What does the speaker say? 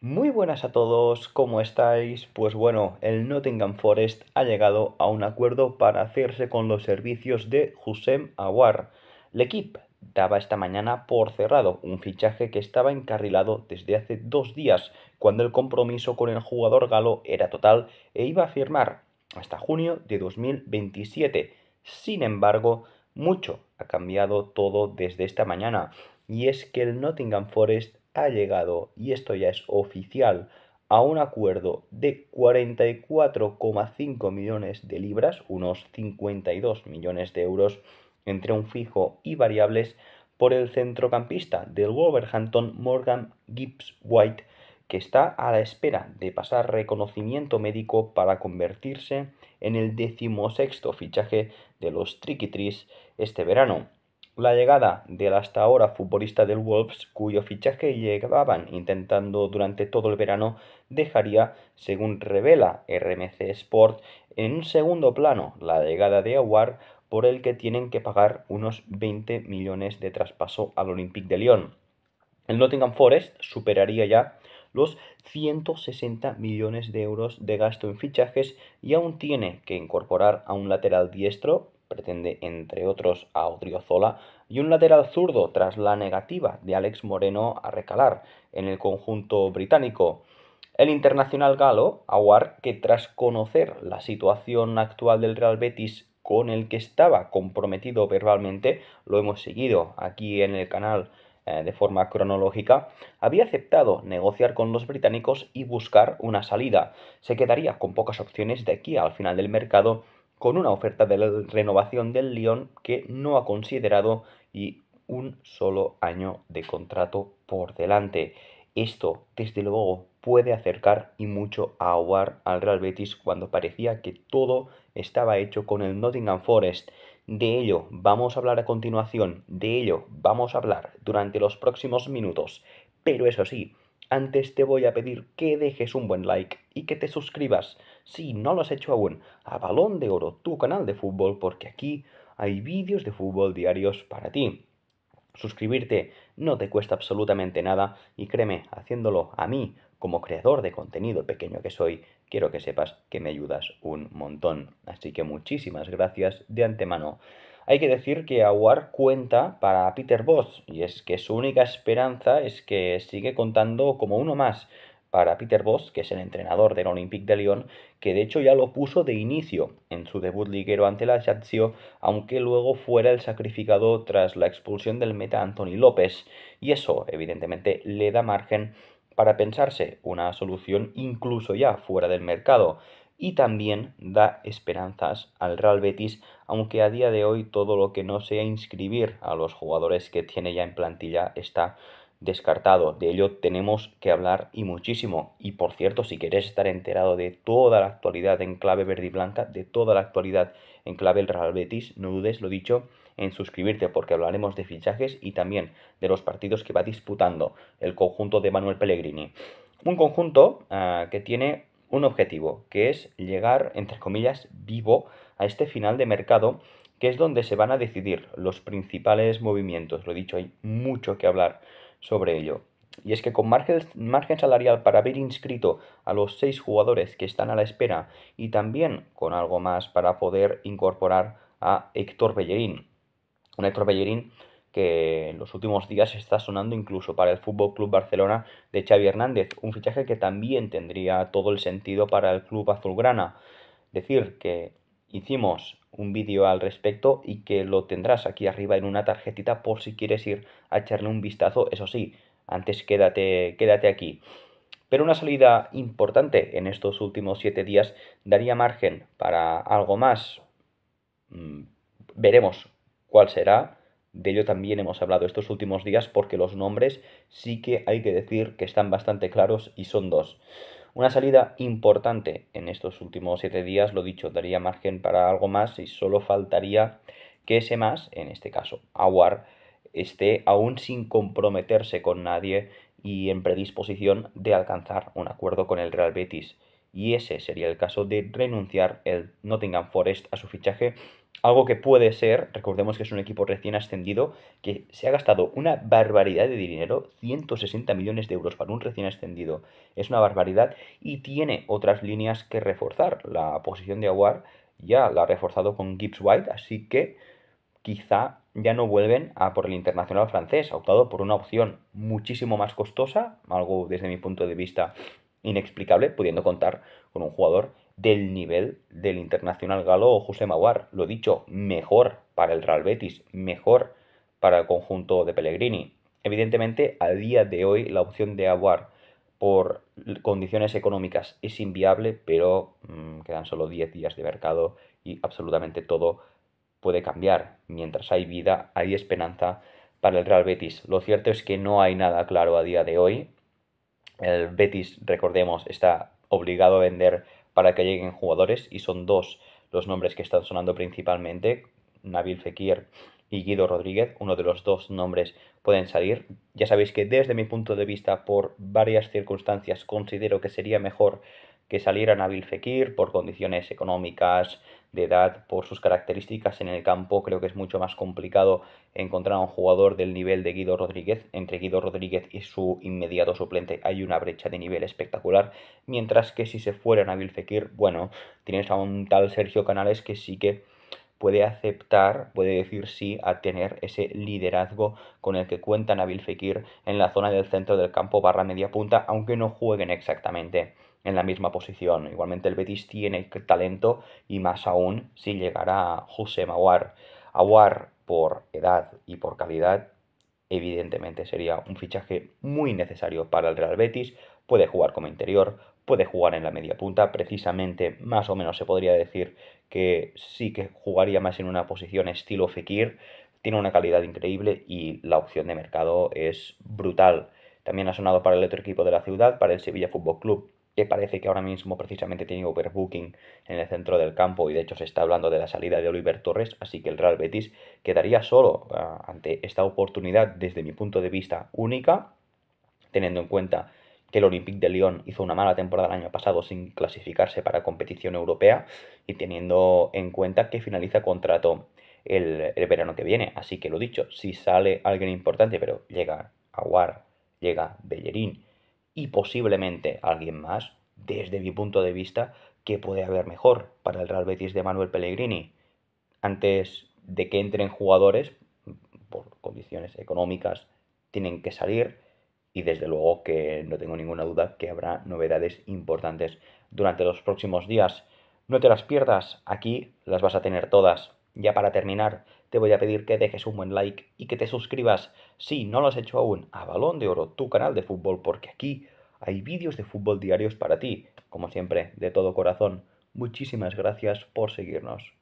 Muy buenas a todos, ¿cómo estáis? Pues bueno, el Nottingham Forest ha llegado a un acuerdo para hacerse con los servicios de Hussein Awar. L'Equipe daba esta mañana por cerrado un fichaje que estaba encarrilado desde hace dos días, cuando el compromiso con el jugador galo era total e iba a firmar hasta junio de 2027. Sin embargo, mucho ha cambiado todo desde esta mañana, y es que el Nottingham Forest ha llegado, y esto ya es oficial, a un acuerdo de 44,5 millones de libras, unos 52 millones de euros, entre un fijo y variables por el centrocampista del Wolverhampton Morgan Gibbs White, que está a la espera de pasar reconocimiento médico para convertirse en el decimosexto fichaje de los Trees este verano. La llegada del hasta ahora futbolista del Wolves, cuyo fichaje llevaban intentando durante todo el verano, dejaría, según revela RMC Sport, en un segundo plano la llegada de Aguar, por el que tienen que pagar unos 20 millones de traspaso al Olympique de Lyon. El Nottingham Forest superaría ya los 160 millones de euros de gasto en fichajes y aún tiene que incorporar a un lateral diestro, pretende entre otros a Odriozola, y un lateral zurdo tras la negativa de Alex Moreno a recalar en el conjunto británico. El internacional galo, Aguar, que tras conocer la situación actual del Real Betis con el que estaba comprometido verbalmente, lo hemos seguido aquí en el canal eh, de forma cronológica, había aceptado negociar con los británicos y buscar una salida. Se quedaría con pocas opciones de aquí al final del mercado con una oferta de renovación del Lyon que no ha considerado y un solo año de contrato por delante. Esto, desde luego, puede acercar y mucho a al Real Betis cuando parecía que todo estaba hecho con el Nottingham Forest. De ello vamos a hablar a continuación, de ello vamos a hablar durante los próximos minutos. Pero eso sí, antes te voy a pedir que dejes un buen like y que te suscribas, si no lo has hecho aún, a Balón de Oro, tu canal de fútbol, porque aquí hay vídeos de fútbol diarios para ti. Suscribirte no te cuesta absolutamente nada y créeme, haciéndolo a mí, como creador de contenido pequeño que soy, quiero que sepas que me ayudas un montón. Así que muchísimas gracias de antemano. Hay que decir que Aguar cuenta para Peter Bosz y es que su única esperanza es que sigue contando como uno más para Peter Bosz, que es el entrenador del Olympique de Lyon, que de hecho ya lo puso de inicio en su debut liguero ante la Lazio, aunque luego fuera el sacrificado tras la expulsión del meta Anthony López, y eso evidentemente le da margen para pensarse una solución incluso ya fuera del mercado y también da esperanzas al Real Betis, aunque a día de hoy todo lo que no sea inscribir a los jugadores que tiene ya en plantilla está descartado. De ello tenemos que hablar y muchísimo. Y por cierto, si queréis estar enterado de toda la actualidad en clave verde y blanca, de toda la actualidad en clave el Real Betis, no dudes, lo dicho, en suscribirte porque hablaremos de fichajes y también de los partidos que va disputando el conjunto de Manuel Pellegrini. Un conjunto ah, que tiene un objetivo, que es llegar, entre comillas, vivo a este final de mercado, que es donde se van a decidir los principales movimientos. Lo he dicho, hay mucho que hablar sobre ello. Y es que con margen, salarial para haber inscrito a los seis jugadores que están a la espera y también con algo más para poder incorporar a Héctor Bellerín. Un Héctor Bellerín que en los últimos días está sonando incluso para el Fútbol Club Barcelona de Xavi Hernández, un fichaje que también tendría todo el sentido para el club azulgrana. Decir que hicimos un vídeo al respecto y que lo tendrás aquí arriba en una tarjetita por si quieres ir a echarle un vistazo, eso sí, antes quédate, quédate aquí. Pero una salida importante en estos últimos siete días daría margen para algo más. Mm, veremos cuál será, de ello también hemos hablado estos últimos días porque los nombres sí que hay que decir que están bastante claros y son dos. Una salida importante en estos últimos siete días, lo dicho, daría margen para algo más y solo faltaría que ese más, en este caso Aguar, esté aún sin comprometerse con nadie y en predisposición de alcanzar un acuerdo con el Real Betis. Y ese sería el caso de renunciar el Nottingham Forest a su fichaje algo que puede ser, recordemos que es un equipo recién ascendido, que se ha gastado una barbaridad de dinero, 160 millones de euros para un recién ascendido, es una barbaridad y tiene otras líneas que reforzar. La posición de Aguar ya la ha reforzado con Gibbs White, así que quizá ya no vuelven a por el internacional francés, ha optado por una opción muchísimo más costosa, algo desde mi punto de vista inexplicable, pudiendo contar con un jugador del nivel del internacional galo José Maguar. Lo dicho, mejor para el Real Betis, mejor para el conjunto de Pellegrini. Evidentemente, a día de hoy la opción de Aguar por condiciones económicas es inviable, pero mm, quedan solo 10 días de mercado y absolutamente todo puede cambiar. Mientras hay vida, hay esperanza para el Real Betis. Lo cierto es que no hay nada claro a día de hoy. El Betis, recordemos, está obligado a vender para que lleguen jugadores y son dos los nombres que están sonando principalmente, Nabil Fekir y Guido Rodríguez, uno de los dos nombres pueden salir. Ya sabéis que desde mi punto de vista, por varias circunstancias, considero que sería mejor que saliera Nabil Fekir por condiciones económicas, de edad por sus características en el campo. Creo que es mucho más complicado encontrar a un jugador del nivel de Guido Rodríguez. Entre Guido Rodríguez y su inmediato suplente hay una brecha de nivel espectacular. Mientras que si se fuera Nabil Fekir, bueno, tienes a un tal Sergio Canales que sí que puede aceptar, puede decir sí a tener ese liderazgo con el que cuenta Nabil Fekir en la zona del centro del campo barra media punta, aunque no jueguen exactamente en la misma posición. Igualmente el Betis tiene talento y más aún si llegara José Maguar. Aguar por edad y por calidad evidentemente sería un fichaje muy necesario para el Real Betis. Puede jugar como interior, puede jugar en la media punta, precisamente más o menos se podría decir que sí que jugaría más en una posición estilo Fekir. Tiene una calidad increíble y la opción de mercado es brutal. También ha sonado para el otro equipo de la ciudad, para el Sevilla Fútbol Club que parece que ahora mismo precisamente tiene overbooking en el centro del campo y de hecho se está hablando de la salida de Oliver Torres, así que el Real Betis quedaría solo ah, ante esta oportunidad desde mi punto de vista única, teniendo en cuenta que el Olympique de Lyon hizo una mala temporada el año pasado sin clasificarse para competición europea y teniendo en cuenta que finaliza contrato el, el verano que viene. Así que lo dicho, si sale alguien importante, pero llega Aguar, llega Bellerín, y posiblemente alguien más, desde mi punto de vista, que puede haber mejor para el Real Betis de Manuel Pellegrini. Antes de que entren jugadores, por condiciones económicas, tienen que salir y desde luego que no tengo ninguna duda que habrá novedades importantes durante los próximos días. No te las pierdas, aquí las vas a tener todas. Ya para terminar, te voy a pedir que dejes un buen like y que te suscribas, si no lo has hecho aún, a Balón de Oro, tu canal de fútbol, porque aquí hay vídeos de fútbol diarios para ti. Como siempre, de todo corazón, muchísimas gracias por seguirnos.